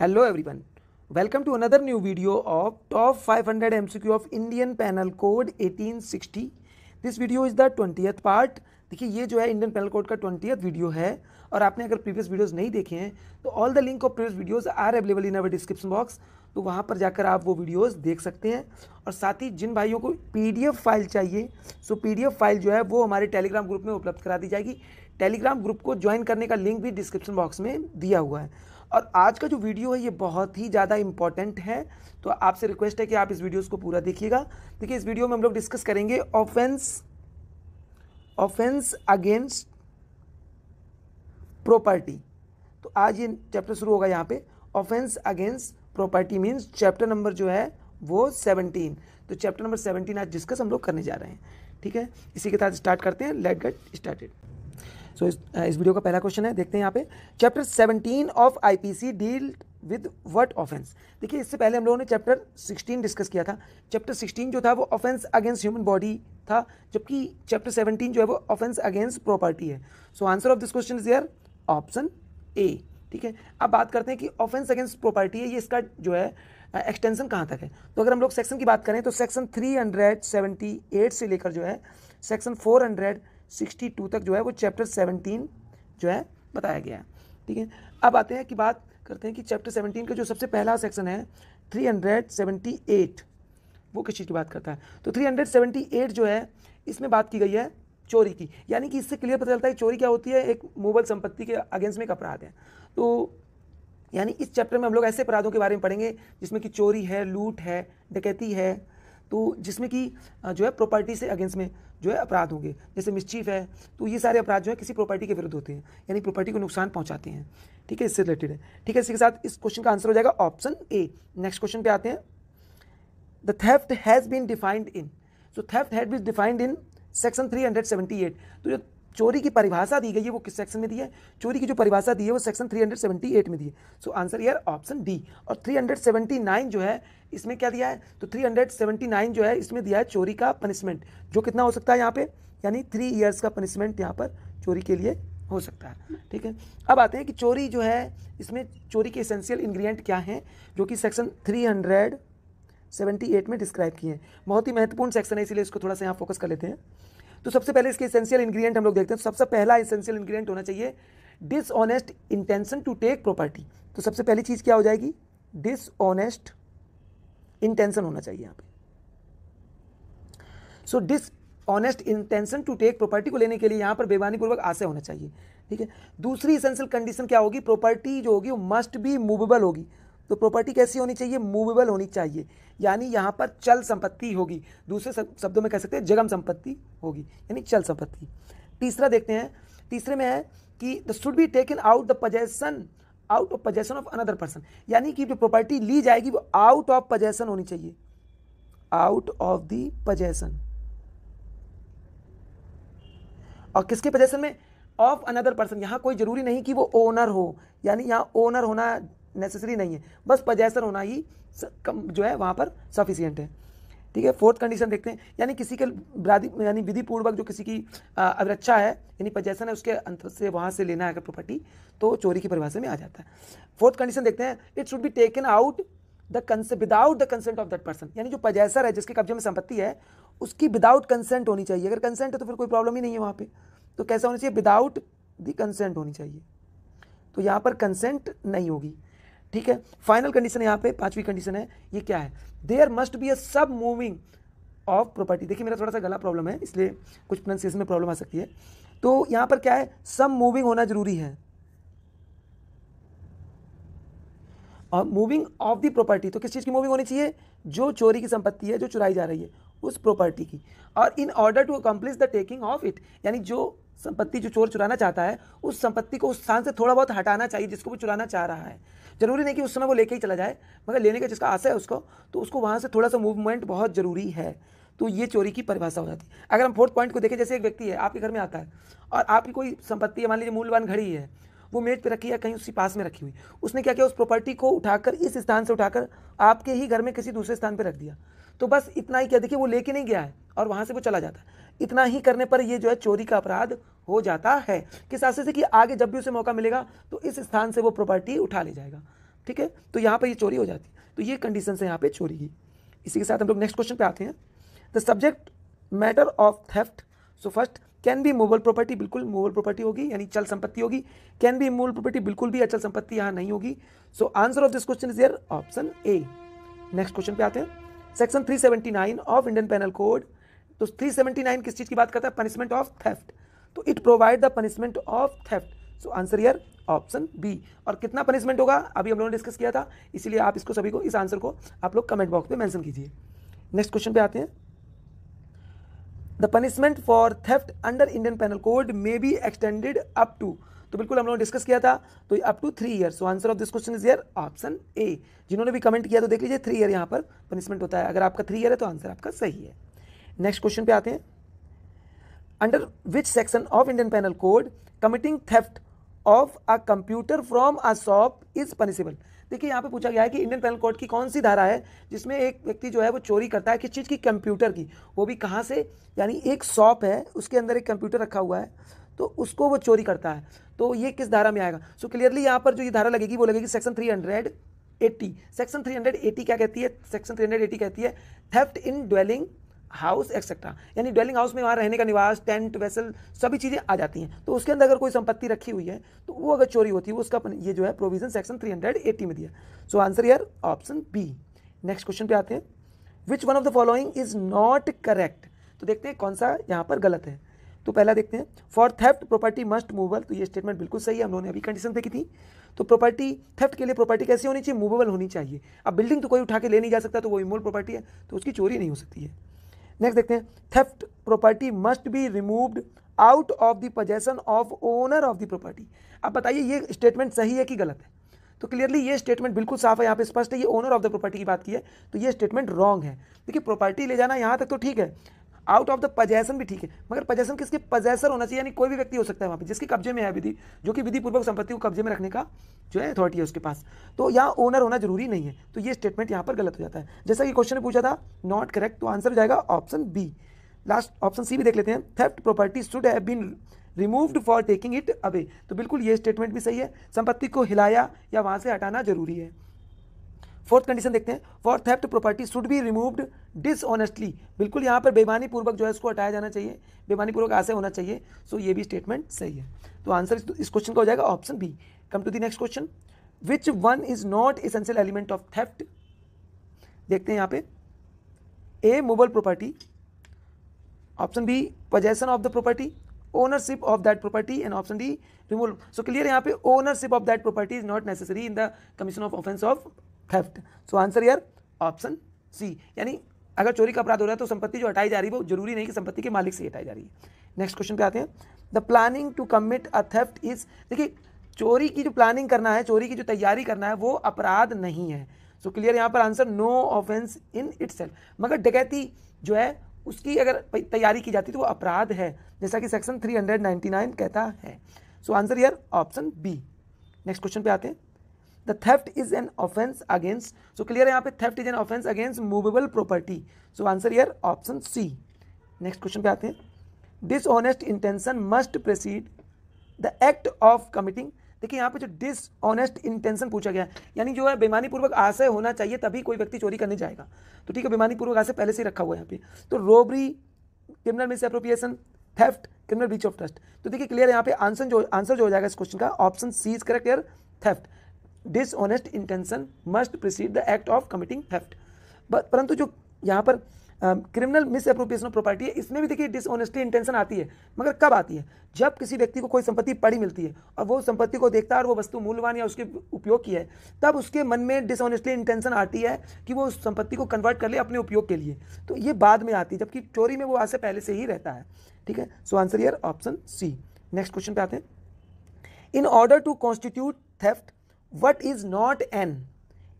hello everyone welcome to another new video of top 500 MCQ of Indian penal code 1860 this video is the twentieth part देखिए ये जो है Indian penal code का twentieth video है और आपने अगर प्रीवियस वीडियोस नहीं देखे हैं तो all the link of previous videos are available in our description box तो वहाँ पर जाकर आप वो वीडियोस देख सकते हैं और साथ ही जिन भाइयों को पीडीएफ फाइल चाहिए सो पीडीएफ फाइल जो है वो हमारे टेलीग्राम ग्रुप में उपलब्ध करा दी जाएगी टेलीग्राम ग्रुप को ज्वाइन करने का लिंक भी डिस्क्रिप्शन बॉक्स में दिया हुआ है और आज का जो वीडियो है ये बहुत ही ज़्यादा इंपॉर्टेंट है तो आपसे रिक्वेस्ट है कि आप इस वीडियो को पूरा देखिएगा देखिए इस वीडियो में हम लोग डिस्कस करेंगे ऑफेंस ऑफेंस अगेंस्ट प्रॉपर्टी तो आज ये चैप्टर शुरू होगा यहाँ पे offence against property means chapter number जो है वो सेवनटीन तो चैप्टर नंबर सेवनटीन आज डिस्कस हम लोग करने जा रहे हैं ठीक है इसी के साथ स्टार्ट करते हैं let get started so so, इस इस वीडियो का पहला क्वेश्चन है देखते हैं यहाँ पे chapter 17 of IPC deal with what offence देखिए इससे पहले हम लोगों ने चैप्टर 16 डिस्कस किया था चैप्टर 16 जो था वो ऑफेंस अगेंस्ट ह्यूमन बॉडी था जबकि चैप्टर 17 जो है वो ऑफेंस अगेंस्ट प्रॉपर्टी है so answer of this question is your option A ठीक है अब बात करते हैं कि ऑफेंस अगेंस्ट प्रॉपर्टी है ये इसका जो है एक्सटेंशन कहाँ तक है तो अगर हम लोग सेक्शन की बात करें तो सेक्शन 378 से लेकर जो है सेक्शन 400 सिक्सटी टू तक जो है वो चैप्टर सेवनटीन जो है बताया गया है ठीक है अब आते हैं कि बात करते हैं कि चैप्टर सेवनटीन का जो सबसे पहला सेक्शन है थ्री हंड्रेड सेवेंटी एट वो किस चीज़ की बात करता है तो थ्री हंड्रेड सेवेंटी एट जो है इसमें बात की गई है चोरी की यानी कि इससे क्लियर पता चलता है चोरी क्या होती है एक मोबल संपत्ति के अगेंस्ट में एक अपराध है तो यानी इस चैप्टर में हम लोग ऐसे अपराधों के बारे में पढ़ेंगे जिसमें कि चोरी है लूट है डकैती है तो जिसमें कि जो है प्रॉपर्टी से अगेंस्ट में जो है अपराध होंगे जैसे मिस्चीफ है तो ये सारे अपराध जो है किसी प्रॉपर्टी के विरुद्ध होते हैं यानी प्रॉपर्टी को नुकसान पहुंचाते हैं ठीक है इससे रिलेटेड है ठीक है इसी के साथ इस क्वेश्चन का आंसर हो जाएगा ऑप्शन ए नेक्स्ट क्वेश्चन पे आते हैं the theft has been defined in so theft had been defined in section three तो जो चोरी की परिभाषा दी गई है वो किस सेक्शन में दी है चोरी की जो परिभाषा दी है वो सेक्शन 378 में दी है so answer your option D और 379 जो है इसमें क्या दिया है तो 379 जो है इसमें दिया है चोरी का पनिशमेंट जो कितना हो सकता है यहाँ पे यानी थ्री ईयर्स का पनिशमेंट यहाँ पर चोरी के लिए हो सकता है ठीक है अब आते हैं कि चोरी जो है इसमें चोरी के एसेंशियल इन्ग्रीडियंट क्या हैं जो कि सेक्शन थ्री 78 में डिस्क्राइब किए हैं बहुत ही महत्वपूर्ण सेक्शन है इसलिए इसको थोड़ा सा यहाँ फोकस कर लेते हैं तो सबसे पहले इसके इसेंशियल इंग्रेडिएंट हम लोग देखते हैं तो सबसे पहला इसेंशियल इंग्रेडिएंट होना चाहिए dishonest intention to take property तो सबसे पहली चीज क्या हो जाएगी डिसऑनेस्ट इंटेंशन होना चाहिए यहां पे so dishonest intention to take property को लेने के लिए यहां पर बेमानीपूर्वक आशय होना चाहिए ठीक है दूसरी इसेंशियल कंडीशन क्या होगी प्रॉपर्टी जो होगी वो मस्ट बी मूवेबल होगी तो प्रॉपर्टी कैसी होनी चाहिए मूवेबल होनी चाहिए यानी यहाँ पर चल संपत्ति होगी दूसरे शब्दों में कह सकते हैं जगम संपत्ति होगी यानी चल संपत्ति तीसरा देखते हैं तीसरे में है कि the should be taken out the possession out of possession of another person यानी कि जो प्रॉपर्टी ली जाएगी वो आउट ऑफ पजेशन होनी चाहिए आउट ऑफ द पजेसन और किसके पजेसन में ऑफ अनदर पर्सन यहां कोई जरूरी नहीं कि वो ओनर हो यानी यहां ओनर होना नेसेसरी नहीं है बस पजैसर होना ही कम जो है वहाँ पर सफिशियंट है ठीक है फोर्थ कंडीशन देखते हैं यानी किसी के बरादी यानी विधिपूर्वक जो किसी की अच्छा है यानी पजैसन है उसके अंतर से वहाँ से लेना है अगर प्रॉपर्टी तो चोरी की परिभाषा में आ जाता है फोर्थ कंडीशन देखते हैं it should be taken out the cons without the consent of that person यानी जो पजैसर है जिसके कब्जे में संपत्ति है उसकी विदाउट कंसेंट होनी चाहिए अगर कंसेंट है तो फिर कोई प्रॉब्लम ही नहीं है वहाँ पर तो कैसा होना चाहिए विदाउट द कंसेंट होनी चाहिए तो यहाँ पर कंसेंट नहीं होगी ठीक है फाइनल कंडीशन यहाँ पे पांचवी कंडीशन है ये क्या है देयर मस्ट बी अ सब मूविंग ऑफ प्रॉपर्टी देखिए मेरा थोड़ा सा गला प्रॉब्लम है इसलिए कुछ प्रोनाउंसिएशन में प्रॉब्लम आ सकती है तो यहाँ पर क्या है सब मूविंग होना जरूरी है और मूविंग ऑफ दी प्रॉपर्टी तो किस चीज़ की मूविंग होनी चाहिए जो चोरी की संपत्ति है जो चुराई जा रही है उस प्रॉपर्टी की और in order to accomplish the taking of it यानी जो संपत्ति जो चोर चुराना चाहता है उस संपत्ति को उस स्थान से थोड़ा बहुत हटाना चाहिए जिसको वो चुराना चाह रहा है जरूरी नहीं कि उस समय वो लेके ही चला जाए मगर लेने का जिसका आशा है उसको तो उसको वहाँ से थोड़ा सा मूवमेंट बहुत ज़रूरी है तो ये चोरी की परिभाषा हो जाती है अगर हम फोर्थ पॉइंट को देखें जैसे एक व्यक्ति है आपके घर में आता है और आपकी कोई संपत्ति है मान लीजिए मूल्यवान घड़ी है वो मेज पे रखी है कहीं उसी पास में रखी हुई उसने क्या किया उस प्रॉपर्टी को उठाकर इस स्थान से उठाकर आपके ही घर में किसी दूसरे स्थान पर रख दिया तो बस इतना ही क्या देखिए वो लेके नहीं गया है और वहाँ से वो चला जाता है इतना ही करने पर ये जो है चोरी का अपराध हो जाता है किस आशय से कि आगे जब भी उसे मौका मिलेगा तो इस स्थान से वो प्रॉपर्टी उठा ले जाएगा ठीक है तो यहाँ पर ये चोरी हो जाती है तो ये कंडीशन है यहाँ पे चोरी की इसी के साथ हम लोग नेक्स्ट क्वेश्चन पे आते हैं the subject matter of theft so first can be movable property बिल्कुल मोबल प्रॉपर्टी होगी यानी चल संपत्ति होगी कैन बी मोबल प्रॉपर्टी बिल्कुल भी अचल संपत्ति यहाँ नहीं होगी so answer of this question is your option A next question पे आते हैं section 379 of Indian penal code तो 379 किस चीज़ की बात करता है पनिशमेंट ऑफ थेफ्ट तो it provide the punishment of theft so answer your option B और कितना पनिशमेंट होगा अभी हम लोगों ने डिस्कस किया था इसीलिए आप इसको सभी को इस आंसर को आप लोग कमेंट बॉक्स में मैंशन कीजिए नेक्स्ट क्वेश्चन पे आते हैं the punishment for theft under Indian penal code may be extended up to तो बिल्कुल हम लोगों ने डिस्कस किया था तो up to three year so answer of this question is your option A जिन्होंने भी कमेंट किया तो देख लीजिए थ्री ईयर यहाँ पर पनिशमेंट होता है अगर आपका थ्री ईयर है तो आंसर आपका सही है नेक्स्ट क्वेश्चन पे आते हैं under which section of Indian penal code committing theft of a computer from a shop is punishable देखिए यहाँ पे पूछा गया है कि इंडियन पैनल कोड की कौन सी धारा है जिसमें एक व्यक्ति जो है वो चोरी करता है किस चीज़ की कंप्यूटर की वो भी कहाँ से यानी एक शॉप है उसके अंदर एक कंप्यूटर रखा हुआ है तो उसको वो चोरी करता है तो ये किस धारा में आएगा सो क्लियरली यहाँ पर जो ये धारा लगेगी वो लगेगी section three hundred eighty section three hundred eighty क्या कहती है सेक्शन थ्री हंड्रेड एटी कहती है theft in dwelling house etcetera यानी ड्वेलिंग हाउस में वहाँ रहने का निवास टेंट वेसल सभी चीज़ें आ जाती हैं तो उसके अंदर अगर कोई संपत्ति रखी हुई है तो वो अगर चोरी होती है उसका ये जो है प्रोविजन सेक्शन 380 में दिया so answer your option B next question पे आते हैं which one of the following is not correct तो देखते हैं कौन सा यहाँ पर गलत है तो पहला देखते हैं for theft property must movable तो ये स्टेटमेंट बिल्कुल सही है हम लोगों ने अभी कंडीशन देखी थी तो प्रॉपर्टी थेफ्ट के लिए प्रॉपर्टी कैसी होनी चाहिए मूवेबल होनी चाहिए अब बिल्डिंग तो कोई उठा के ले नहीं जा सकता तो वो इमोल प्रॉपर्टी है तो उसकी चोरी नहीं हो सकती है नेक्स्ट देखते हैं theft property must be removed out of the possession of owner of the property अब बताइए ये स्टेटमेंट सही है कि गलत है तो क्लियरली ये स्टेटमेंट बिल्कुल साफ है यहाँ पे स्पष्ट है ये ओनर ऑफ द प्रॉपर्टी की बात की है तो ये स्टेटमेंट रॉन्ग है देखिए प्रॉपर्टी ले जाना यहाँ तक तो ठीक है आउट ऑफ द पजेशन भी ठीक है मगर पजेशन किसके पजेसर होना चाहिए यानी कोई भी व्यक्ति हो सकता है वहाँ पे जिसके कब्जे में है विधि जो कि विधि पूर्वक संपत्ति को कब्जे में रखने का जो है अथॉरिटी है उसके पास तो यहाँ ओनर होना जरूरी नहीं है तो ये स्टेटमेंट यहाँ पर गलत हो जाता है जैसा कि क्वेश्चन ने पूछा था नॉट करेक्ट तो आंसर हो जाएगा option B last option C भी देख लेते हैं theft property should have been removed for taking it away तो बिल्कुल ये स्टेटमेंट भी सही है संपत्ति को हिलाया या वहाँ से हटाना जरूरी है फोर्थ कंडीशन देखते हैं for theft property should be removed dishonestly बिल्कुल यहाँ पर बेमानी पूर्वक जो है इसको हटाया जाना चाहिए बेमानी पूर्वक आशय होना चाहिए सो so, ये भी स्टेटमेंट सही है तो आंसर इस क्वेश्चन का हो जाएगा option B come to the next question which one is not essential element of theft देखते हैं यहाँ पे A movable property option B possession of the property ownership of that property and option D removal so clear यहाँ पे ownership of that property is not necessary in the commission of offence of theft so answer your option C यानी अगर चोरी का अपराध हो रहा है तो संपत्ति जो हटाई जा रही है वो जरूरी नहीं कि संपत्ति के मालिक से हटाई जा रही है नेक्स्ट क्वेश्चन पे आते हैं the planning to commit a theft is देखिए चोरी की जो प्लानिंग करना है चोरी की जो तैयारी करना है वो अपराध नहीं है सो क्लियर यहाँ पर answer no offence in it मगर डकैती जो है उसकी अगर तैयारी की जाती तो वो अपराध है जैसा कि सेक्शन 399 कहता है so answer your option B next question पे आते हैं the theft is an offence against so clear है यहाँ पे theft is an offence against movable property so answer your option C next question पे आते हैं dishonest intention must proceed the act of committing देखिए यहाँ पे जो डिसऑनेस्ट इंटेंशन पूछा गया है यानी जो है बेमानी पूर्वक आशय होना चाहिए तभी कोई व्यक्ति चोरी करने जाएगा तो ठीक है बेमानी पूर्वक आशय पहले से रखा हुआ है यहाँ पे तो robbery criminal misappropriation theft criminal breach of trust तो देखिए क्लियर यहाँ पे आंसर जो आंसर जो हो जाएगा इस क्वेश्चन का option C is correct clear theft dishonest intention must precede the act of committing theft परंतु जो यहाँ पर criminal misappropriation of property है इसमें भी देखिए डिसऑनेस्टली इंटेंशन आती है मगर कब आती है जब किसी व्यक्ति को कोई संपत्ति पड़ी मिलती है और वो संपत्ति को देखता है और वो वस्तु मूल्यवान या उसके उपयोग की है तब उसके मन में डिसऑनेस्टली इंटेंशन आती है कि वो उस संपत्ति को कन्वर्ट कर ले अपने उपयोग के लिए तो ये बाद में आती है जबकि चोरी में वो आज से पहले से ही रहता है ठीक है so answer your option C next question पे आते हैं in order to constitute theft what is not an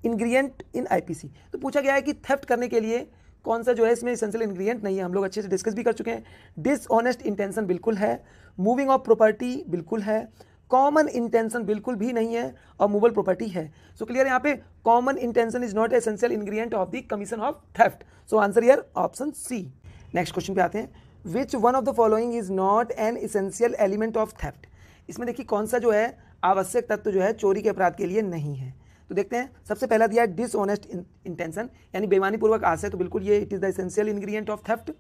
ingredient in IPC तो पूछा गया है कि थेफ्ट करने के लिए कौन सा जो है इसमें इसेंशियल इंग्रेडिएंट नहीं है हम लोग अच्छे से डिस्कस भी कर चुके हैं डिसऑनेस्ट इंटेंशन बिल्कुल है मूविंग ऑफ प्रॉपर्टी बिल्कुल है कॉमन इंटेंशन बिल्कुल भी नहीं है और मूवल प्रॉपर्टी है सो क्लियर यहाँ पे common intention is not essential ingredient of the commission of theft so answer your option C next question पे आते हैं which one of the following is not an essential element of theft इसमें देखिए कौन सा जो है आवश्यक तत्व जो है चोरी के अपराध के लिए नहीं है तो देखते हैं सबसे पहला दिया है डिसऑनेस्ट इंटेंशन यानी बेमानीपूर्वक आशय तो बिल्कुल ये it is the essential ingredient of theft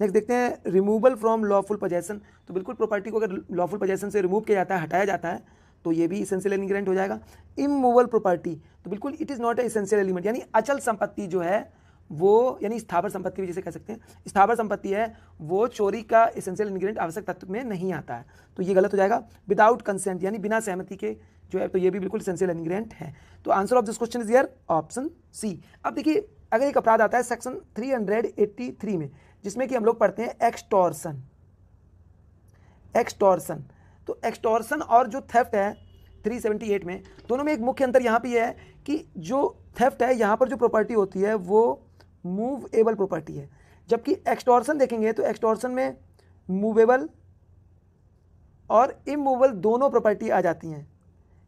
next देखते हैं रिमूवल फ्रॉम लॉफुल पोजेशन तो बिल्कुल प्रॉपर्टी को अगर लॉफुल पोजेशन से रिमूव किया जाता है हटाया जाता है तो ये भी इसेंशियल इन्ग्रेडिएंट हो जाएगा इमूवल प्रॉपर्टी तो बिल्कुल it is not a essential element यानी अचल संपत्ति जो है वो यानी स्थावर संपत्ति भी जिसे कह सकते हैं स्थावर संपत्ति है वो चोरी का इसेंशियल इंग्रेडिएंट आवश्यक तत्व में नहीं आता है तो ये गलत हो जाएगा विदाउट कंसेंट यानी बिना सहमति के जो है तो ये भी बिल्कुल इसेंशियल इंग्रेडिएंट है तो answer of this question is your option C अब देखिए अगर एक अपराध आता है सेक्शन थ्री में जिसमें कि हम लोग पढ़ते हैं एक्सटोरसन एक्सटोरसन तो एक्सटोरसन और जो थेफ्ट है 378 में दोनों में एक मुख्य अंतर यहाँ पे है कि जो थेफ्ट है यहाँ पर जो प्रॉपर्टी होती है वो मूवेबल प्रॉपर्टी है जबकि एक्सटॉर्सन देखेंगे तो एक्सटॉर्सन में मूवेबल और इमूवेबल दोनों प्रॉपर्टी आ जाती हैं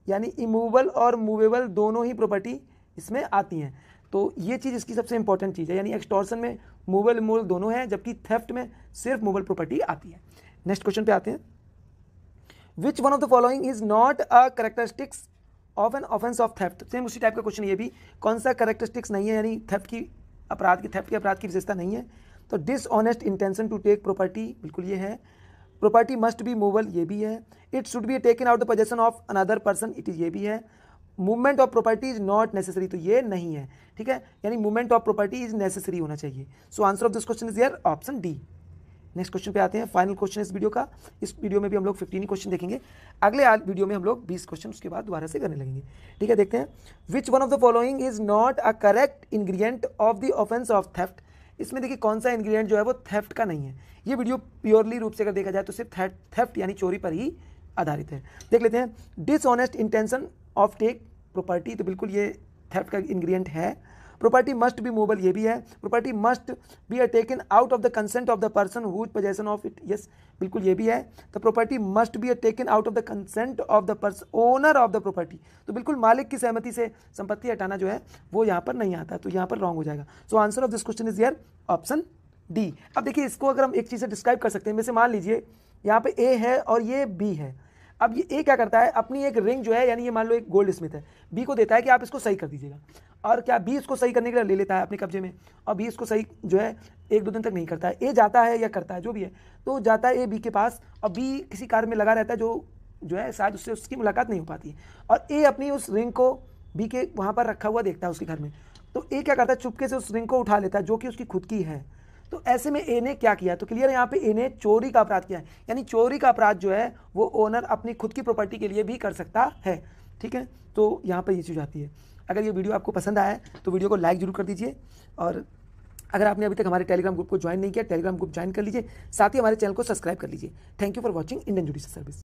यानी इमूवेबल और मूवेबल दोनों ही प्रॉपर्टी इसमें आती हैं तो ये चीज़ इसकी सबसे इंपॉर्टेंट चीज़ है यानी एक्सटॉर्सन में मूवेबल मूवल दोनों हैं जबकि थेफ्ट में सिर्फ मूवेबल प्रॉपर्टी आती है नेक्स्ट क्वेश्चन पे आते हैं which one of the following is not a characteristics of an offence of theft same उसी टाइप का क्वेश्चन ये भी कौन सा करेक्टरिस्टिक्स नहीं है यानी थेफ्ट की अपराध की थेप्ट के अपराध की विशेषता नहीं है तो dishonest intention to take property बिल्कुल ये है प्रॉपर्टी मस्ट बी मूवल ये भी है it should be taken out the possession of another person it is ये भी है movement of property is not necessary तो ये नहीं है ठीक है यानी movement of property is necessary होना चाहिए so answer of this question is your option D next question पे आते हैं फाइनल क्वेश्चन इस वीडियो का इस वीडियो में भी हम लोग फिफ्टीन क्वेश्चन देखेंगे अगले वीडियो में हम लोग बीस क्वेश्चन उसके बाद दोबारा से करने लगेंगे ठीक है देखते हैं which one of the following is not a correct ingredient of the offence of theft इसमें देखिए कौन सा इन्ग्रीडियंट जो है वो थेफ्ट का नहीं है ये वीडियो प्योरली रूप से अगर देखा जाए तो सिर्फ थेफ्ट यानी चोरी पर ही आधारित है देख लेते हैं dishonest intention of take property तो बिल्कुल ये थेफ्ट का इन्ग्रीडियंट है प्रॉपर्टी मस्ट बी मूवेबल ये भी है property must be taken out of the consent of the person whose possession of it yes बिल्कुल ये भी है the property must be taken out of the consent of the person owner of the property तो बिल्कुल मालिक की सहमति से संपत्ति हटाना जो है वो यहाँ पर नहीं आता तो यहाँ पर रॉन्ग हो जाएगा so answer of this question is your option D अब देखिए इसको अगर हम एक चीज़ से डिस्क्राइब कर सकते हैं जैसे मान लीजिए यहाँ पे ए है और ये बी है अब ये ए क्या करता है अपनी एक रिंग जो है यानी ये मान लो एक गोल्ड स्मिथ है बी को देता है कि आप इसको सही कर दीजिएगा और क्या बीस को सही करने के लिए ले लेता है अपने कब्जे में और बीस को सही जो है एक दो दिन तक नहीं करता है ए जाता है या करता है जो भी है तो जाता है ए बी के पास और बी किसी कार में लगा रहता है जो जो है शायद उससे उसकी मुलाकात नहीं हो पाती और ए अपनी उस रिंग को बी के वहाँ पर रखा हुआ देखता है उसके घर में तो ए क्या करता है चुपके से उस रिंग को उठा लेता है जो कि उसकी खुद की है तो ऐसे में ए ने क्या किया तो क्लियर है यहाँ पे ए ने चोरी का अपराध किया है यानी चोरी का अपराध जो है वो ओनर अपनी खुद की प्रॉपर्टी के लिए भी कर सकता है ठीक है तो यहाँ पर ये चीज़ आती है अगर ये वीडियो आपको पसंद आया है तो वीडियो को लाइक जरूर कर दीजिए और अगर आपने अभी तक हमारे टेलीग्राम ग्रुप को ज्वाइन नहीं किया टेलीग्राम ग्रुप ज्वाइन कर लीजिए साथ ही हमारे चैनल को सब्सक्राइब कर लीजिए thank you for watching Indian judicial service